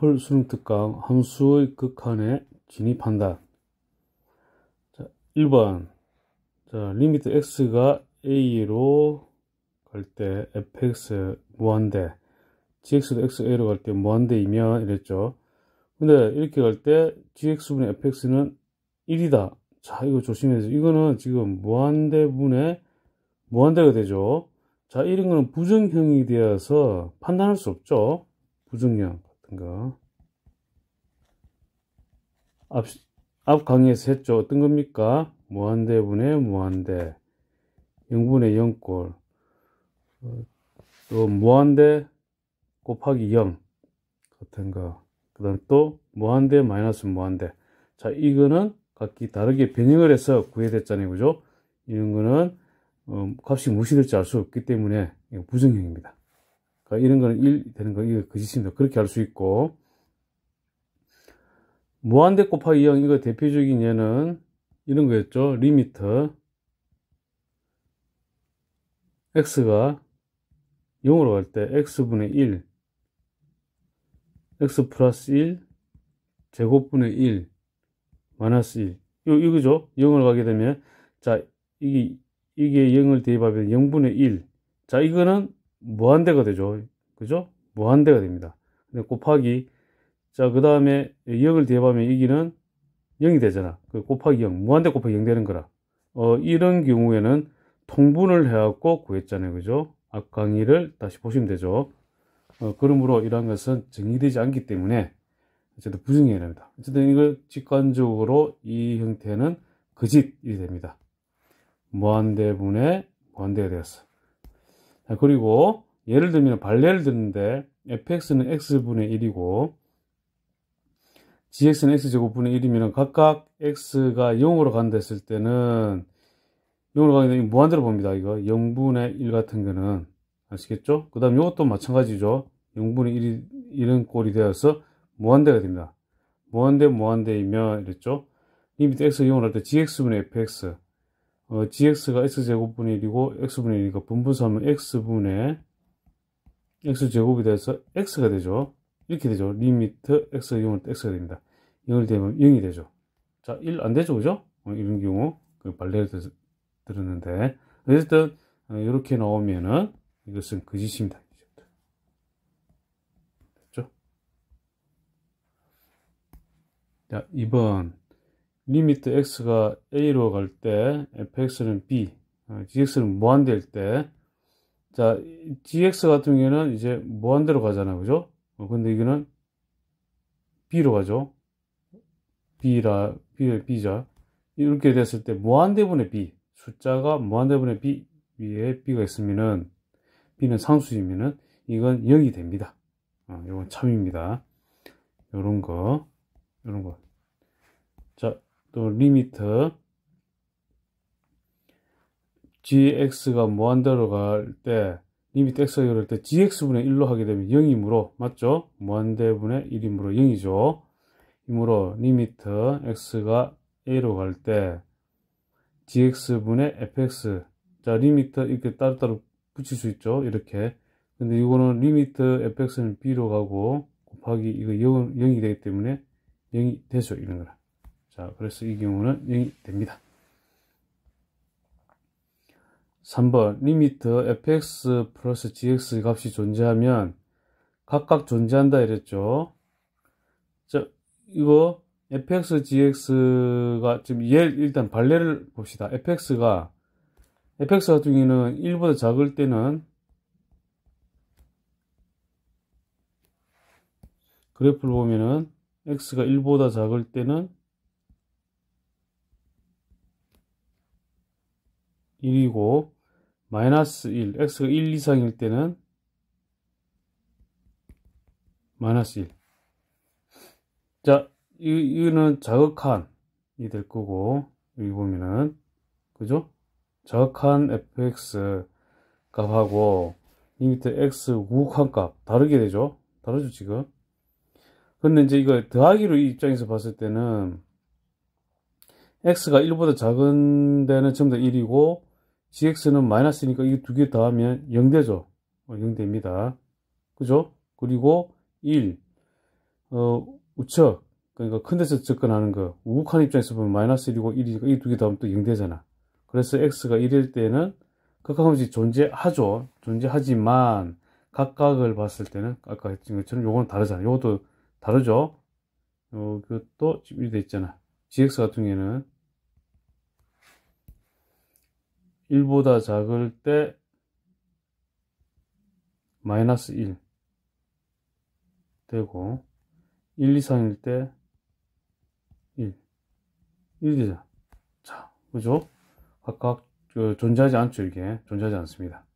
토플 수능 특강 함수의 극한에 진입한다. 자, 1번. 자, 리미트 x가 a로 갈 때 fx 무한대, gx도 xa로 갈 때 무한대이면 이랬죠. 근데 이렇게 갈 때 gx분의 fx는 1이다. 자, 이거 조심해주세 이거는 지금 무한대분의 무한대가 되죠. 자, 이런 거는 부정형이 되어서 판단할 수 없죠. 부정형. 같은 거. 앞, 앞 강의에서 했죠. 어떤 겁니까? 무한대분의 무한대. 0분의 0꼴. 어, 또 무한대 곱하기 0 같은 거. 그 다음 또 무한대 마이너스 무한대. 자, 이거는 각기 다르게 변형을 해서 구해됐잖아요. 그죠? 이런 거는 어, 값이 무시될지 알 수 없기 때문에 부정형입니다. 어, 이런 거는 1 되는 거, 이거 거짓입니다. 그 그렇게 할 수 있고. 무한대 곱하기 0, 이거 대표적인 예는 이런 거였죠. 리미터. x가 0으로 갈 때 x분의 1, x 플러스 1, 제곱분의 1, 마이너스 1. 요, 이거죠. 0으로 가게 되면, 자, 이게, 이게 0을 대입하면 0분의 1. 자, 이거는 무한대가 되죠. 그죠? 무한대가 됩니다. 근데 곱하기 자, 그 다음에 0을 대입하면 이기는 0이 되잖아. 그 곱하기 0, 무한대 곱하기 0 되는 거라. 어, 이런 경우에는 통분을 해갖고 구했잖아요. 그죠? 앞 강의를 다시 보시면 되죠. 어, 그러므로 이러한 것은 정의되지 않기 때문에 어쨌든 부정해야 됩니다. 어쨌든 이걸 직관적으로 이 형태는 거짓이 됩니다. 무한대분의 무한대가 되었어. 요 그리고 예를 들면 발레를 듣는데 fx는 x분의 1이고 gx는 x제곱분의 1이면 각각 x가 0으로 간다 했을 때는 0으로 가게 되면 무한대로 봅니다. 이거 0분의 1 같은 거는 아시겠죠? 그 다음 이것도 마찬가지죠. 0분의 1이, 이런 꼴이 되어서 무한대가 됩니다. 무한대 무한대이면 이랬죠. 이 밑에 x 이용할 때 gx분의 fx 어, gx가 x제곱분의 1이고 x분의 1이니까 분분수하면 x분의 x제곱이 돼서 x가 되죠. 이렇게 되죠. 리미트 x 이용을때 x가 됩니다. 0을 되면 0이 되죠. 자, 1 안 되죠. 그죠? 어, 이런 경우 그 발레를 들었는데 어쨌든 어, 이렇게 나오면은 이것은 그짓입니다 됐죠? 자, 2번 리미트 x가 a로 갈 때 fx는 b, 어, gx는 무한대일 때, 자, gx 같은 경우에는 이제 무한대로 가잖아요. 그죠? 어, 근데 이거는 b로 가죠. b라, b의 b자. 이렇게 됐을 때 무한대분의 b, 숫자가 무한대분의 b 위에 b가 있으면은, b는 상수이면은 이건 0이 됩니다. 어, 이건 참입니다. 요런 거, 요런 거. 자, 또리미트 gx가 무한대로 갈 때 리미트 x가 이럴 때 gx분의 1로 하게 되면 0이므로 맞죠? 무한대분의 1이므로 0이죠. 이므로 리미트 x가 a로 갈 때 gx분의 fx 자리미트 이렇게 따로따로 붙일 수 있죠. 이렇게 근데 이거는 리미트 fx는 b로 가고 곱하기 이거 0, 이 되기 때문에 0이 되죠. 이런 거라. 자, 그래서 이 경우는 0이 됩니다. 3번 리미터 fx 플러스 gx 값이 존재하면 각각 존재한다 이랬죠. 자, 이거 fx, gx가 지금 얘 일단 발레를 봅시다. fx가 fx 같은 경우는 1보다 작을 때는 그래프를 보면은 x가 1보다 작을 때는 1이고 마이너스 1, x가 1 이상일 때는 마이너스 1. 자, 이, 거는 자극한이 될 거고, 여기 보면은, 그죠? 자극한 fx 값하고, 이 밑에 x 우극한 값, 다르게 되죠? 다르죠, 지금? 근데 이제 이거 더하기로 이 입장에서 봤을 때는, x가 1보다 작은 데는 전부 다 1이고, GX는 마이너스니까 이 두 개 더하면 0대죠. 어, 0대입니다. 그죠? 그리고 1. 어, 우측. 그러니까 큰 데서 접근하는 거. 우극한 입장에서 보면 마이너스 1이고 1이니까 이 두 개 더하면 또 0대잖아. 그래서 X가 1일 때는 각각없이 존재하죠. 존재하지만 각각을 봤을 때는 아까 했던 것처럼 요건 다르잖아. 요것도 다르죠. 요것도 지금 이돼 있잖아. GX 같은 경우에는 1보다 작을 때 마이너스 1 되고 1 이상일 때 1, 1이죠. 자, 그죠? 각각 그, 존재하지 않죠, 이게. 존재하지 않습니다.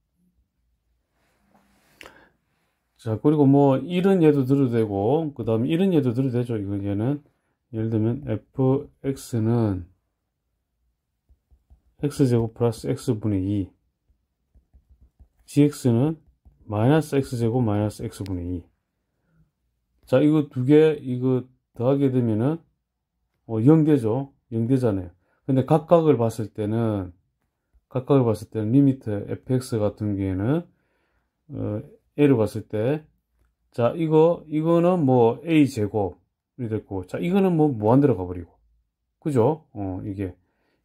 자, 그리고 뭐 1은 얘도 들어도 되고 그 다음 에 1은 얘도 들어도 되죠. 이거 얘는 예를 들면 fx는 x제곱 플러스 x분의 2 gx는 마이너스 x제곱 마이너스 x분의 2자 이거 두 개 이거 더하게 되면은 어, 0대죠 0대잖아요 근데 각각을 봤을 때는 각각을 봤을 때는 리미트 fx 같은 경우에는 어, a를 봤을 때 자 이거 이거는 뭐 a 제곱이 됐고 자 이거는 뭐 무한대로 가버리고 그죠 어 이게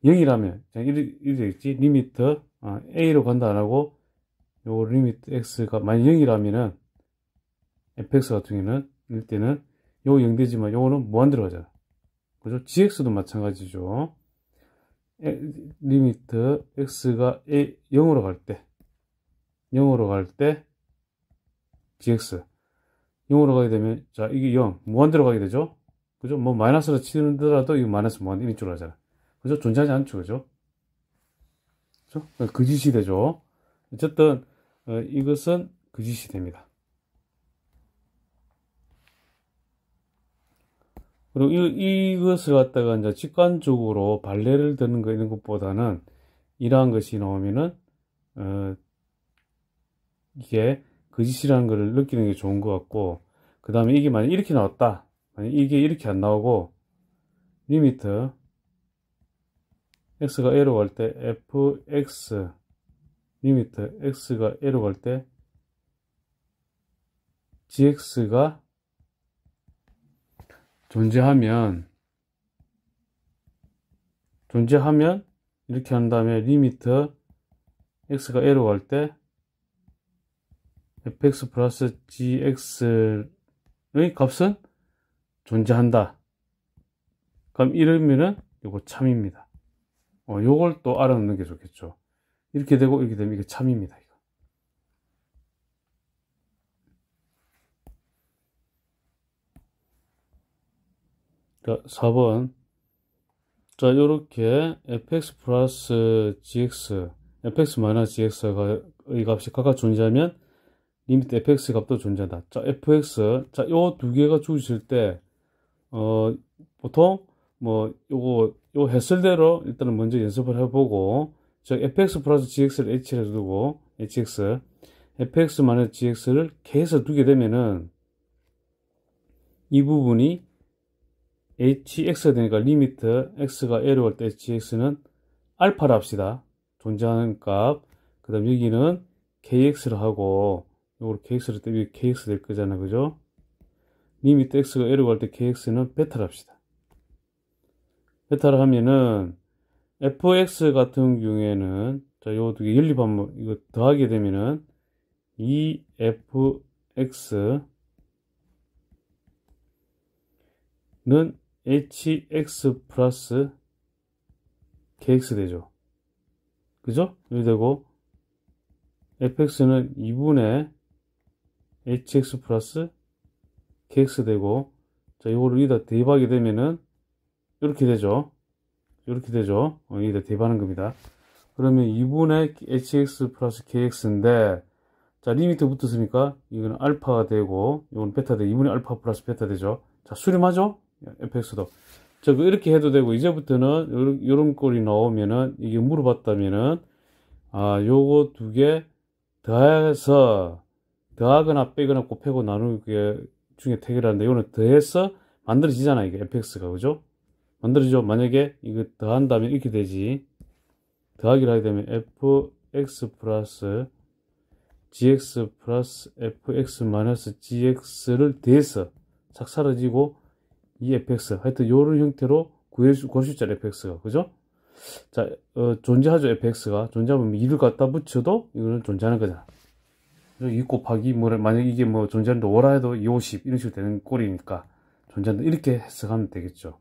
0이라면 자, 이렇게 되겠지 리미트 아, a로 간다 안하고 요 리미트 x가 만약 0이라면은 fx 같은 경우는 일 때는 요 0되지만 요거는 무한 들어가잖아 그죠 gx도 마찬가지죠 에, 리미트 x가 a, 0으로 갈 때 0으로 갈 때 gx 0으로 가게 되면 자 이게 0 무한 들어가게 되죠 그죠 뭐 마이너스로 치더라도 는 이거 마이너스 무한 이런 쪽으로 하잖아 그죠? 존재하지 않죠. 그죠? 그죠? 거짓 어, 그 이되죠 어쨌든 어, 이것은 거짓 그 이됩니다 그리고 이, 것을 갖다가 이제 직관적으로 발레를 드는 거 이런 것보다는 이러한 것이 나오면은 어, 이게 거짓이라는 그 것을 느끼는 게 좋은 것 같고 그 다음에 이게 만약 이렇게 나왔다 만약 이게 이렇게 안 나오고 리미트 x가 a로 갈 때 fx 리미트 x가 a로 갈 때 gx가 존재하면 존재하면 이렇게 한 다음에 리미트 x가 a로 갈 때 fx 플러스 gx의 값은 존재한다. 그럼 이러면은 이거 참입니다. 어, 요걸 또 알아놓는 게 좋겠죠. 이렇게 되고 이렇게 되면 이게 참입니다. 이거. 자, 4번. 자, 요렇게 fx 플러스 gx, fx 마이너스 gx가 이 값이 각각 존재하면 리미트 fx 값도 존재한다. 자, fx. 자, 요 두 개가 주어질 때, 어, 보통 뭐 요거 요 해설대로 일단은 먼저 연습을 해보고 저 fx 플러스 gx를 h를 두고 hx fx 마이 gx를 k에서 두게 되면은 이 부분이 hx가 되니까 리미트 x가 l 갈때 hx는 알파를 합시다 존재하는 값 그 다음 여기는 kx를 하고 요걸 kx를 때 kx 될 거잖아 그죠 리미트 x가 l 갈때 kx는 베타를 합시다 베타를 하면은 fx 같은 경우에는 자 요거 두개 연립 한번 이거 더하게 되면은 2fx는 hx 플러스 kx 되죠 그죠? 여기 되고 fx는 2분의 hx 플러스 kx 되고 자 이거를 여기다 대입하게 되면은 이렇게 되죠. 이렇게 되죠. 어, 이게 대반응급이다. 그러면 2분의 hx 플러스 kx인데 자 리미트 붙었으니까 이거는 알파가 되고 이건 베타 되 2분의 알파 플러스 베타 되죠. 자 수렴하죠? fx도 자 그 이렇게 해도 되고 이제부터는 요런, 요런 꼴이 나오면은 이게 물어봤다면은 아 요거 두 개 더해서 더하거나 빼거나 곱해고 나누기 중에 태결하는데 이거는 더해서 만들어지잖아 이게 fx가 그죠? 만들어지죠. 만약에 이거 더한다면 이렇게 되지. 더하기를 하게 되면 fx 플러스 gx 플러스 fx 마이너스 gx를 대해서 싹 사라지고 이 fx 하여튼 요런 형태로 구해 수, 구할 있잖아요. fx가. 그죠? 자, 어, 존재하죠. fx가. 존재하면 2를 뭐 갖다 붙여도 이거는 존재하는 거잖아. 2 곱하기 뭐를 만약 이게 뭐 존재하는데 오라 해도 250 이런 식으로 되는 꼴이니까 존재한다 이렇게 해석하면 되겠죠.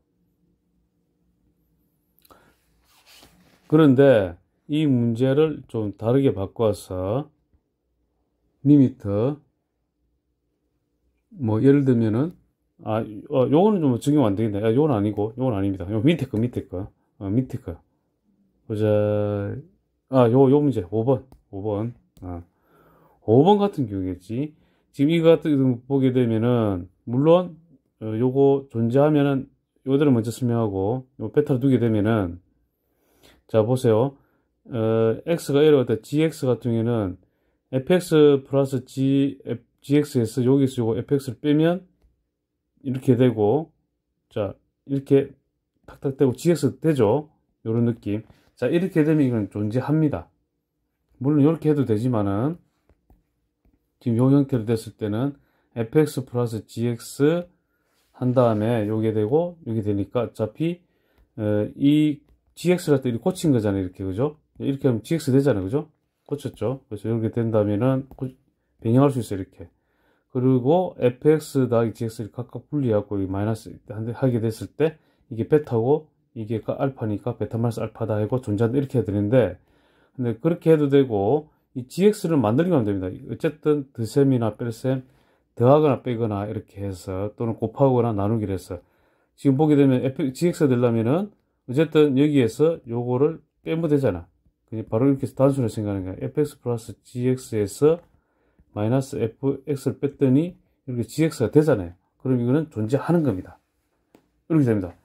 그런데 이 문제를 좀 다르게 바꿔서 리미터 뭐 예를 들면은 아 어, 요거는 좀 적용 안 되겠네 아, 요건 아니고 요건 아닙니다 요 밑에 거 밑에 거 어, 밑에 거 보자 아요요 요 문제 5번 5번 아 5번 같은 경우겠지 지금 이거 같은 경우 보게 되면은 물론 어, 요거 존재하면은 요대로 먼저 설명하고 요 배터리 두게 되면은 자, 보세요. 어, x가 1로 갔다 gx 같은 경우에는 fx 플러스 g, gx에서 여기서 요거 fx를 빼면 이렇게 되고, 자, 이렇게 탁탁 되고 gx 되죠? 요런 느낌. 자, 이렇게 되면 이건 존재합니다. 물론 이렇게 해도 되지만은, 지금 요 형태로 됐을 때는 fx 플러스 gx 한 다음에 요게 되고 요게 되니까 어차피 어, 이 GX가 또 이렇게 꽂힌 거잖아요. 이렇게, 그죠? 이렇게 하면 GX 되잖아요. 그죠? 꽂혔죠? 그래서 이렇게 된다면은 변형할 수 있어요. 이렇게. 그리고 fx 더하기 gx를 각각 분리하고 마이너스 하게 됐을 때 이게 베타고 이게 알파니까 베타 마이너스 알파다 하고 존재한다 이렇게 해야 되는데 근데 그렇게 해도 되고 이 gx를 만들기만 하면 됩니다 어쨌든 드셈이나 뺄셈 더하거나 빼거나 이렇게 해서 또는 곱하거나 나누기를 해서 지금 보게 되면 f, gx가 되려면은 어쨌든 여기에서 요거를 빼면 되잖아. 그냥 바로 이렇게 단순히 생각하는 거야. fx 플러스 gx에서 마이너스 fx를 뺐더니 이렇게 gx가 되잖아요. 그럼 이거는 존재하는 겁니다. 이렇게 됩니다.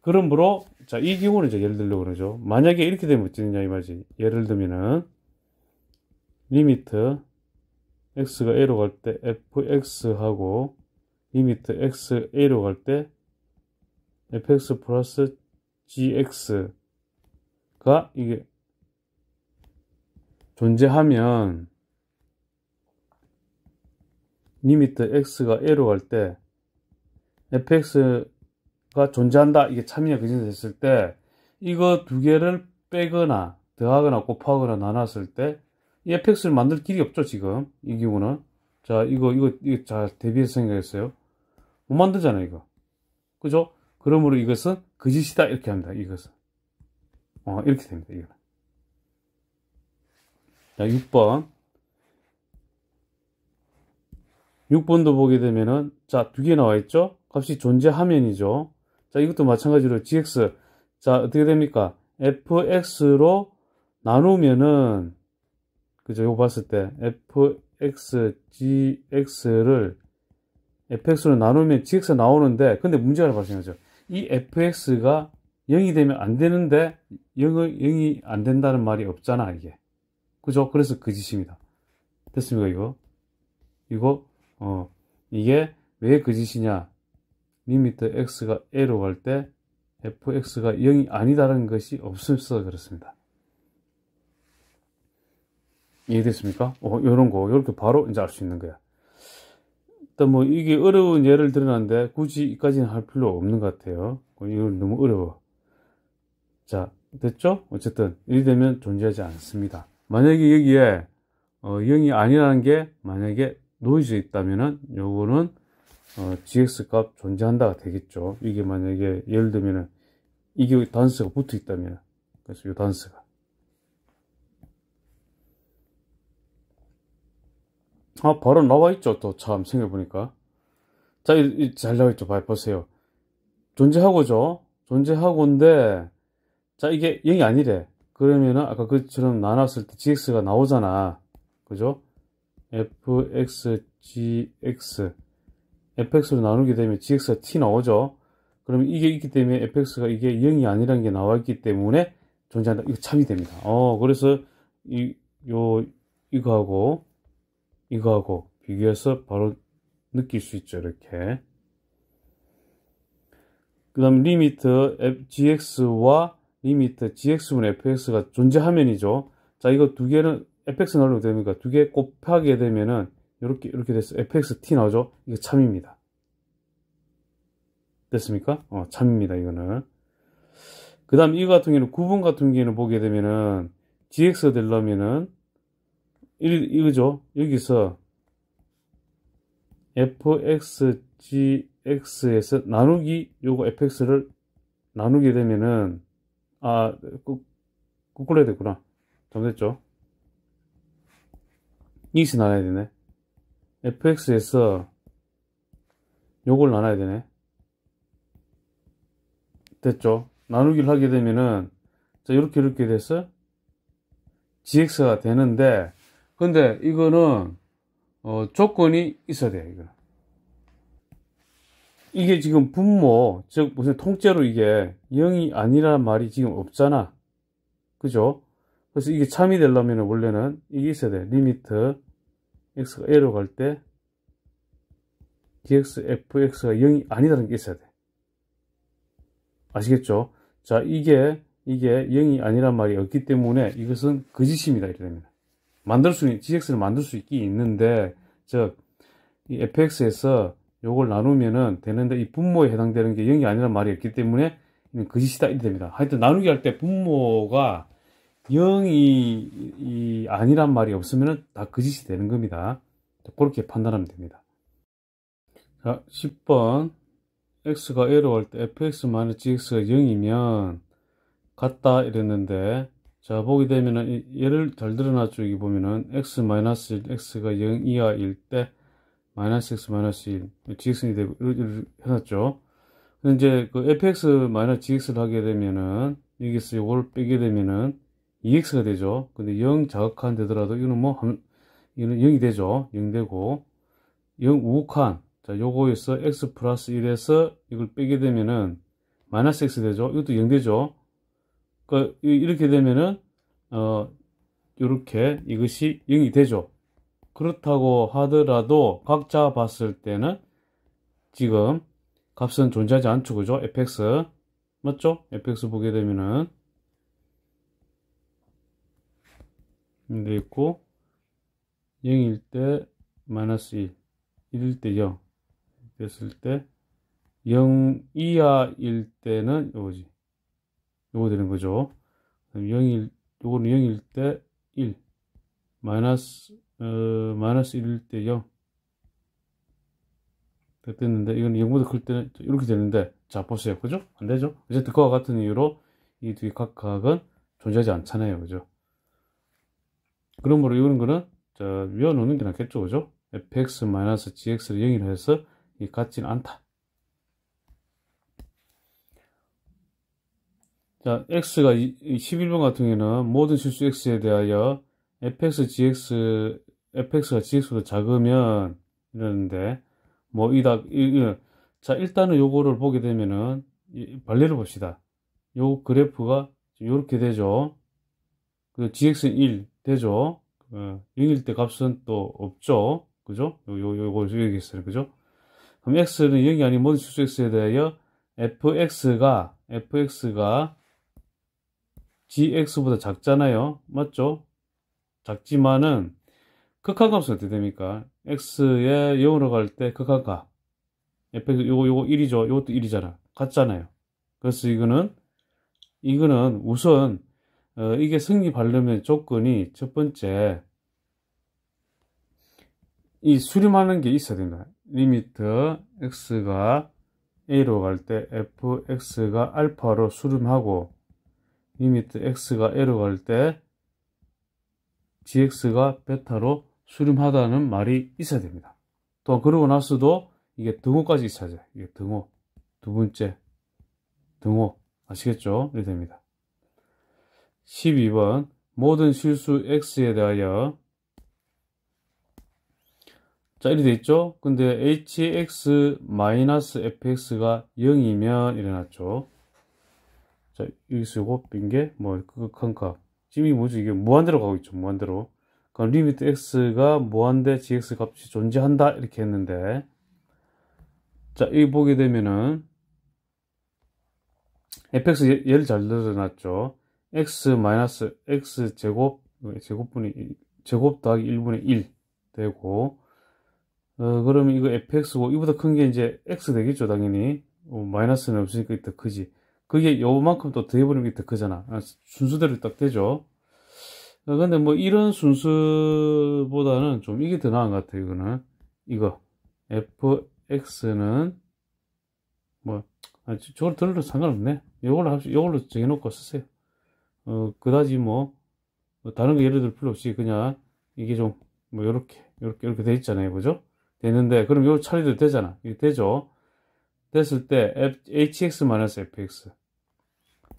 그러므로 자, 이 경우는 이제 예를 들려고 그러죠. 만약에 이렇게 되면 어쩌느냐 이 말이지. 예를 들면은 리미트 x가 a로 갈 때 fx하고 리미트 x a로 갈 때 fx 플러스 gx가 이게 존재하면 리미트 x가 a로 갈 때 fx가 존재한다 이게 참이냐 그진이 됐을 때 이거 두 개를 빼거나 더하거나 곱하거나 나눴을 때 이 fx를 만들 길이 없죠 지금 이 경우는 자 이거 이거 이거 잘 대비해서 생각했어요 못 만들잖아 이거 그죠 그러므로 이것은 거짓이다 이렇게 합니다. 이것은 어, 이렇게 됩니다. 이거. 자 6번 6번도 보게 되면은 자 두 개 나와 있죠. 값이 존재하면이죠. 자 이것도 마찬가지로 gx 자 어떻게 됩니까? fx로 나누면은 그죠? 이거 봤을 때 fx gx를 fx로 나누면 gx 나오는데 근데 문제가 발생하죠. 이 fx가 0이 되면 안 되는데 0 0이 안 된다는 말이 없잖아 이게 그죠? 그래서 그 짓입니다 됐습니까 이거? 이거 어 이게 왜 그 짓이냐 리미터 x가 a로 갈 때 fx가 0이 아니다라는 것이 없어서 그렇습니다 이해됐습니까? 어, 요런 거, 요렇게 바로 이제 알 수 있는 거야. 일단 뭐 이게 어려운 예를 들어놨는데 굳이 이까지는 할 필요 없는 것 같아요. 이건 너무 어려워. 자, 됐죠? 어쨌든 이 되면 존재하지 않습니다. 만약에 여기에 어, 0이 아니라는 게 만약에 노이즈 있다면은 요거는 어, GX 값 존재한다가 되겠죠. 이게 만약에 예를 들면은 이게 단서가 붙어 있다면 그래서 요단서가 아 바로 나와있죠 또 참 생각해보니까 자 이, 잘 나와있죠 봐 보세요 존재하고죠 존재하고인데 자 이게 0이 아니래 그러면은 아까 그처럼 나눴을 때 gx가 나오잖아 그죠 fx gx fx로 나누게 되면 gx가 t 나오죠 그러면 이게 있기 때문에 fx가 이게 0이 아니라는 게 나와 있기 때문에 존재한다 이거 참이 됩니다 어 그래서 이 요 이거하고 이거하고 비교해서 바로 느낄 수 있죠 이렇게 그 다음 리미트 gx와 리미트 gx분 fx가 존재하면이죠 자 이거 두 개는 fx 넣으면 됩니까두 개 곱하게 되면은 이렇게 이렇게 돼서 fxt 나오죠 이거 참입니다 됐습니까 어 참입니다 이거는 그 다음 이거 같은 경우는 구분 같은 경우는 보게 되면은 gx 되려면은 이거죠. 여기서 fxgx에서 나누기 요거 fx를 나누게 되면은 아 꾸꾸려야 됐구나. 잘못했죠. 이것이 나눠야 되네. fx에서 요걸 나눠야 되네. 됐죠. 나누기를 하게 되면은 자 이렇게 이렇게 돼서 gx가 되는데 근데 이거는 어, 조건이 있어야 돼요. 이거. 이게 지금 분모, 즉 무슨 통째로 이게 0이 아니라는 말이 지금 없잖아. 그죠? 그래서 이게 참이 되려면 원래는 이게 있어야 돼. 리미트 x가 a로 갈 때 dx fx가 0이 아니다는 게 있어야 돼. 아시겠죠? 자, 이게 이게 0이 아니란 말이 없기 때문에 이것은 거짓입니다. 이니다 만들 수, GX를 만들 수 있긴 있는데, 즉, 이 FX에서 요걸 나누면은 되는데, 이 분모에 해당되는 게 0이 아니란 말이없기 때문에, 그짓이다, 이렇게 됩니다. 하여튼 나누기 할 때 분모가 0이 아니란 말이 없으면은 다 그짓이 되는 겁니다. 그렇게 판단하면 됩니다. 자, 10번. x가 에로할때 fx-gx가 0이면 같다 이랬는데 자 보게 되면은 얘를 덜 드러나 여기 보면은 x 마이너스 1 x가 0 이하일 때 마이너스 x 마이너스 1 gx이 되고 이렇게 해놨죠 근데 이제 그 fx 마이너스 gx를 하게 되면은 여기서 이걸 빼게 되면은 2x가 되죠 근데 0 자극한 되더라도 이거는 뭐 이거는 0이 되죠 0 되고 0 우극한 자 요거에서 x 플러스 1에서 이걸 빼게 되면은 마이너스 x 되죠 이것도 0 되죠 그 이렇게 되면은 어 이렇게 이것이 0이 되죠. 그렇다고 하더라도 각자 봤을 때는 지금 값은 존재하지 않죠. 그죠? fx 맞죠? fx 보게 되면은 돼 네, 있고 0일 때 마이너스 1 1일 때 0 됐을 때 0 이하일 때는 요거지 요거 되는 거죠. 0일, 요거는 0일 때 1, 마이너스, 어, 마이너스 1일 때 0. 됐는데, 이건 0보다 클 때는 이렇게 되는데, 자, 보세요. 그죠? 안 되죠? 어쨌든 그와 같은 이유로 이두 각각은 존재하지 않잖아요. 그죠? 그러므로 이거는 거는, 자, 위워놓는 게 낫겠죠. 그죠? fx-gx를 0이라 해서 이 같진 않다. 자, x가 11번 같은 경우에는 모든 실수 x에 대하여 fx, gx, fx가 gx보다 작으면 이러는데 뭐 이다 자 일단은 요거를 보게 되면은 발레를 봅시다. 요 그래프가 이렇게 되죠. 그 gx는 1 되죠. 어, 0일 때 값은 또 없죠. 그죠? 요, 요, 요거 여기 있어요. 그죠? 그럼 x는 0이 아닌 모든 실수 x에 대하여 fx가 fx가 gx보다 작잖아요. 맞죠? 작지만은 극한값은 어떻게 됩니까? x에 0으로 갈 때 극한값 옆에 요거 요거 1이죠. 요것도 1이잖아. 같잖아요. 그래서 이거는 이거는 우선 어, 이게 승립하려면 조건이 첫 번째 이 수렴하는 게 있어야 된다. 리미트 x가 a로 갈 때 fx가 알파로 수렴하고 리미트 x가 에러갈 때 gx가 베타로 수렴하다는 말이 있어야 됩니다. 또 그러고 나서도 이게 등호까지 있어야 돼 이게 등호. 두 번째 등호. 아시겠죠? 이렇게 됩니다. 12번 모든 실수 x에 대하여 자 이렇게 돼 있죠? 근데 hx-fx가 0이면 일어났죠. 자, 여기서 요거 뺀게 어, 뭐, 그 칸값. 지금 이 뭐지? 이게 무한대로 가고 있죠, 무한대로. 그럼 그러니까 리미트 x가 무한대 gx 값이 존재한다 이렇게 했는데 자 여기 보게 되면은 fx 예, 예를 잘늘어놨죠 x 마이너스 x 제곱 제곱분의 제곱 더하기 1분의 1 되고 어 그러면 이거 fx고 이보다 큰 게 이제 x 되겠죠 당연히 어, 마이너스는 없으니까 이더 크지 그게 요만큼 또 더해버리는 게 더 크잖아. 아, 순수대로 딱 되죠. 아, 근데 뭐 이런 순수보다는 좀 이게 더 나은 것 같아요. 이거는. 이거. fx는 뭐, 아, 저걸 들어도 상관없네. 요걸로 합시, 요걸로 정해놓고 쓰세요. 어, 그다지 뭐, 뭐, 다른 거 예를 들 필요 없이 그냥 이게 좀, 뭐, 요렇게, 요렇게, 요렇게 돼 있잖아요. 그죠? 됐는데 그럼 요 처리도 되잖아. 이게 되죠? 됐을 때, hx-fx.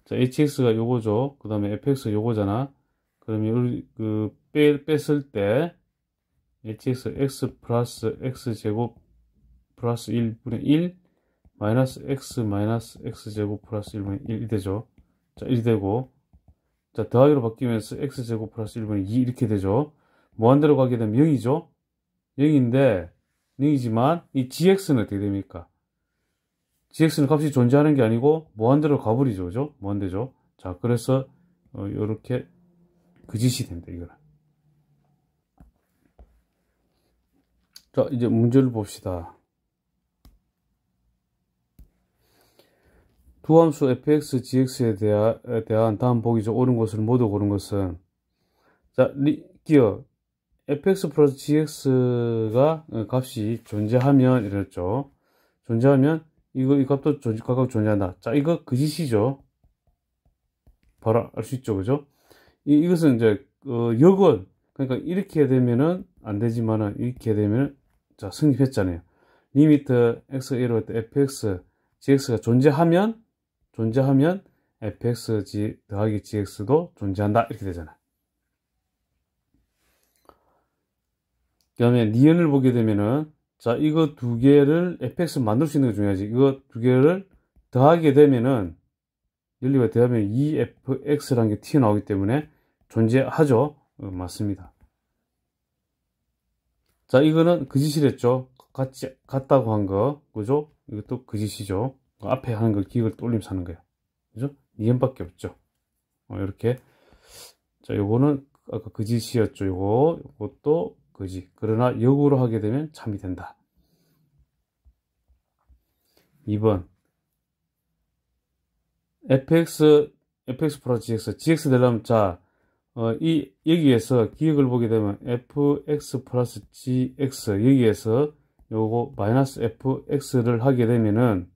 자, hx가 요거죠. 그 다음에 fx 요거잖아. 그러면 그 빼, 뺐을 때 hx x 플러스 x 제곱 플러스 1분의 1 마이너스 x 마이너스 x 제곱 플러스 1분의 1이 되죠. 자, 1이 되고 자, 더하기로 바뀌면서 x 제곱 플러스 1분의 2 이렇게 되죠. 무한대로 가게 되면 0이죠. 0인데 0이지만 이 gx는 어떻게 됩니까? GX는 값이 존재하는 게 아니고 무한대로 가버리죠. 그죠? 무한대죠. 자, 그래서 이렇게 어, 그짓이 된다. 이거는. 자, 이제 문제를 봅시다. 두함수 fx, gx에 대 대한 다음 보기죠. 옳은 것을 모두 고른 것은 자, 리, 기어 fx 플러스 gx가 어, 값이 존재하면 이랬죠. 존재하면 이거 이 값도 존, 각각 존재한다. 자, 이거 그짓이죠 바로 알 수 있죠, 그죠? 이, 이것은 이제 어, 역은 그러니까 이렇게 되면은 안 되지만은 이렇게 되면 자 성립했잖아요. 리미트 x 1로 fx gx가 존재하면 존재하면 fx g 더하기 gx도 존재한다 이렇게 되잖아. 그다음에 니은을 보게 되면은 자, 이거 두 개를 fx 만들 수 있는 게 중요하지. 이거 두 개를 더하게 되면은 열리가 더하면 2fx라는 게 튀어나오기 때문에 존재하죠. 어, 맞습니다. 자, 이거는 그짓이랬죠 같이 같다고 한 거. 그죠? 이것도 그짓이죠 앞에 하는 걸 기억을 올면 사는 거야. 그죠? 니은밖에 없죠. 어, 이렇게. 자, 요거는 아까 그짓이었죠 요거, 요것도 거지. 그러나 역으로 하게 되면 참이 된다. 2번 fx fx 플러 gx gx 되려면 자 어, 이, 여기에서 기억을 보게 되면 fx 플러스 gx 여기에서 요거 마이너스 fx를 하게 되면은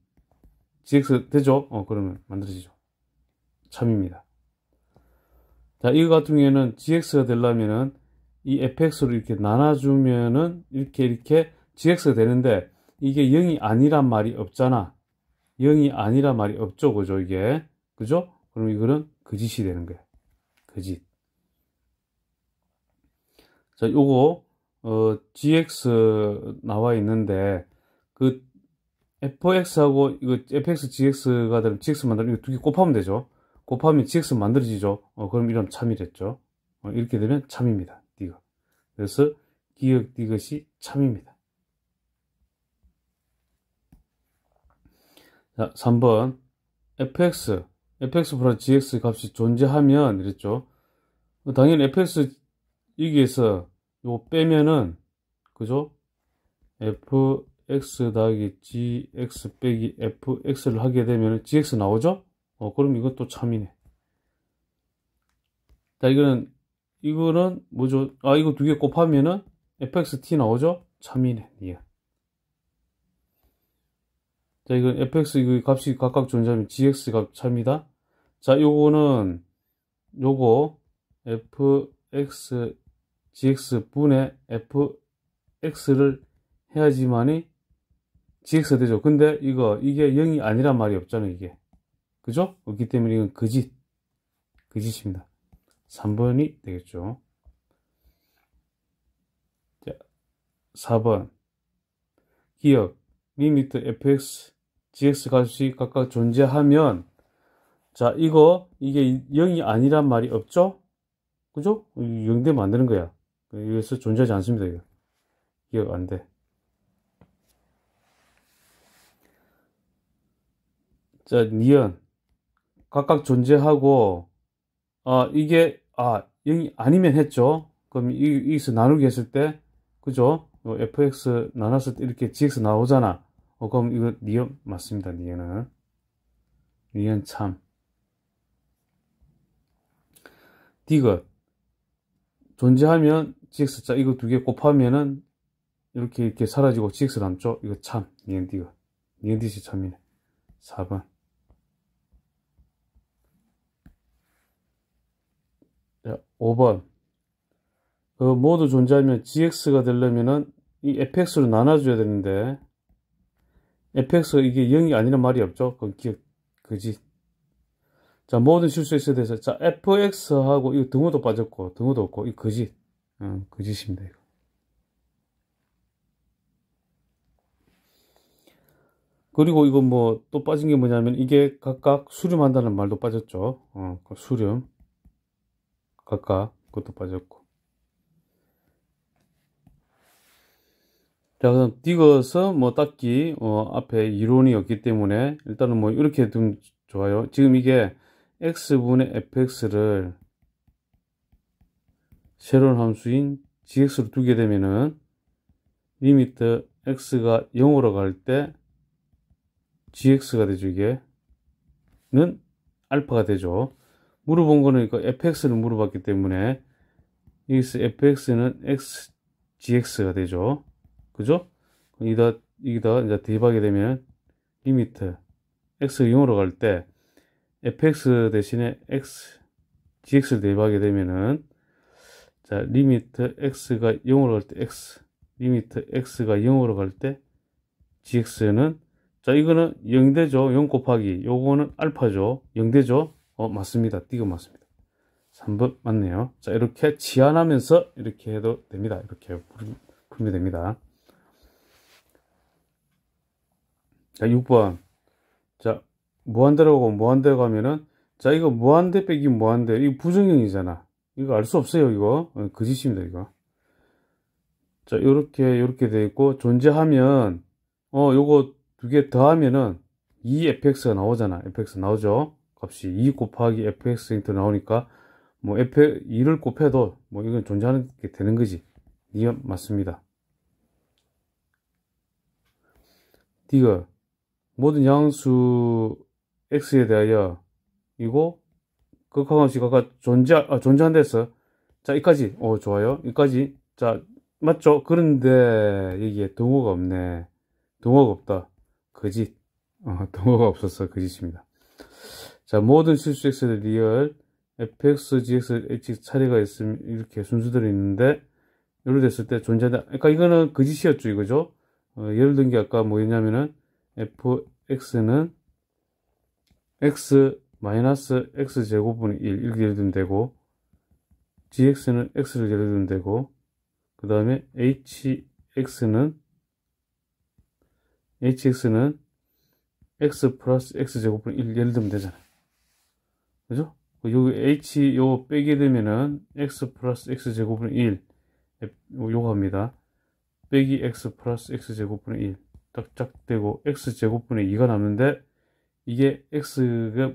gx 되죠? 어 그러면 만들어지죠 참입니다 자 이거 같은 경우에는 gx가 되려면은 이 fx로 이렇게 나눠주면은 이렇게 이렇게 gx가 되는데 이게 0이 아니란 말이 없잖아 0이 아니란 말이 없죠 그죠 이게 그죠 그럼 이거는 거짓이 되는 거야 거짓 자 요거 어 gx 나와 있는데 그 fx하고 이거 fx gx가 되면 gx 만들면 이거 두 개 곱하면 되죠 곱하면 gx 만들어지죠 어 그럼 이런 참이 됐죠 어, 이렇게 되면 참입니다 그래서 기역 이것이 참입니다. 자, 3번 fx, fx 플러스 gx 값이 존재하면 이랬죠. 당연히 fx 여기에서 요 빼면은 그죠? fx 더하기 gx 빼기 fx를 하게 되면 gx 나오죠? 어, 그럼 이것도 참이네. 자, 이거는 이거는 뭐죠? 아 이거 두 개 곱하면은 fxt 나오죠? 참이네 예. 자 이거 fx 이거 값이 각각 존재하면 gx 값 참이다 자 요거는 요거 fx gx 분의 fx를 해야지만이 gx 되죠 근데 이거 이게 0이 아니란 말이 없잖아요 이게 그죠? 그렇기 때문에 이건 거짓 그짓입니다 3번이 되겠죠. 자, 4번. 기업, 리미트, fx, gx 값이 각각 존재하면, 자, 이거, 이게 0이 아니란 말이 없죠? 그죠? 0대 만드는 거야. 여기서 존재하지 않습니다, 이거. 기억 안 돼. 자, 니은. 각각 존재하고, 어, 이게, 아, 0이 아니면 했죠. 그럼 이, 여기서 나누기 했을 때, 그죠? 어, fx 나눴을 때 이렇게 gx 나오잖아. 어, 그럼 이거 니은 맞습니다. 니은은. 니은 참. 디귿. 존재하면 gx 자 이거 두 개 곱하면은 이렇게 이렇게 사라지고 gx 남죠. 이거 참. 니은 디귿. 니은 디귿이 참이네. 4번. 5번 예, 그 모두 존재하면 gx가 되려면은 이 fx로 나눠줘야 되는데 fx가 이게 0이 아니란 말이 없죠 그건 기억 그지 자 모든 실수에 대해서 자 fx하고 이거 등호도 빠졌고 등호도 없고 이 거짓 응, 거짓입니다 이거 그리고 이거 뭐또 빠진 게 뭐냐면 이게 각각 수렴한다는 말도 빠졌죠 어, 그 수렴 아까 그것도 빠졌고 자 그럼 띄어서 뭐 딱히 어, 앞에 이론이 없기 때문에 일단은 뭐 이렇게 좀 좋아요 지금 이게 x분의 fx를 새로운 함수인 gx로 두게 되면은 리미트 x가 0으로 갈 때 gx가 되죠 이게 는 알파가 되죠 물어본 거는 그 fx를 물어봤기 때문에 여기서 fx는 x gx가 되죠. 그죠? 이다 이다 이제 대박이 되면 리미트 x 0으로 갈 때 fx 대신에 x gx를 대박이 되면은 자 리미트 x가 0으로 갈 때 x 리미트 x가 0으로 갈 때 gx는 자 이거는 0대죠 0 곱하기 요거는 알파죠 0대죠 어 맞습니다 띠가 맞습니다 3번 맞네요 자 이렇게 지연하면서 이렇게 해도 됩니다 이렇게 풀면 됩니다 자 6번 자 무한대로 가고 무한대로 가면은 자 이거 무한대 빼기 무한대 이거 부정형이잖아 이거 알 수 없어요 이거 어, 거짓입니다 이거 자 요렇게 요렇게 되어 있고 존재하면 어 요거 두 개 더하면은 2fx가 나오잖아 fx 나오죠 값이 2 e 곱하기 fx 인터 나오니까 뭐 f 2를 곱해도 뭐 이건 존재하는 게 되는 거지 이게 맞습니다 D가 모든 양수 x에 대하여 이거 극하관식 각까 존재 아, 존재한다 했어 자 이까지 어 좋아요 이까지 자 맞죠 그런데 여기에 동호가 없네 동호가 없다 거짓 어, 동호가 없었어 거짓입니다 자, 모든 실수 x의 리얼, fx, gx, hx 차례가 있으면 이렇게 순수들이 있는데 예를 됐을 때 존재한다. 그러니까 이거는 거짓이었죠, 이거죠. 어, 예를 든게 아까 뭐였냐면은 fx는 x 마이너스 x 제곱분의 1 이렇게 예를 들면 되고 gx는 x를 예를 들면 되고 그 다음에 hx는 hx는 x 플러스 x 제곱분의 1 예를 들면 되잖아요. 그죠? 여기 h 요 빼게 되면은 x 플러스 x 제곱은 1 요거 니다 빼기 x 플러스 x 제곱분의 1 딱딱 되고 x 제곱분의 2가 남는데 이게 x가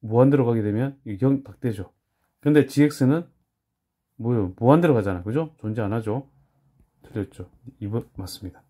무한대로 가게 되면 0딱 되죠 근데 gx는 뭐요 무한대로 가잖아 그죠 존재 안 하죠 틀렸죠 2번 맞습니다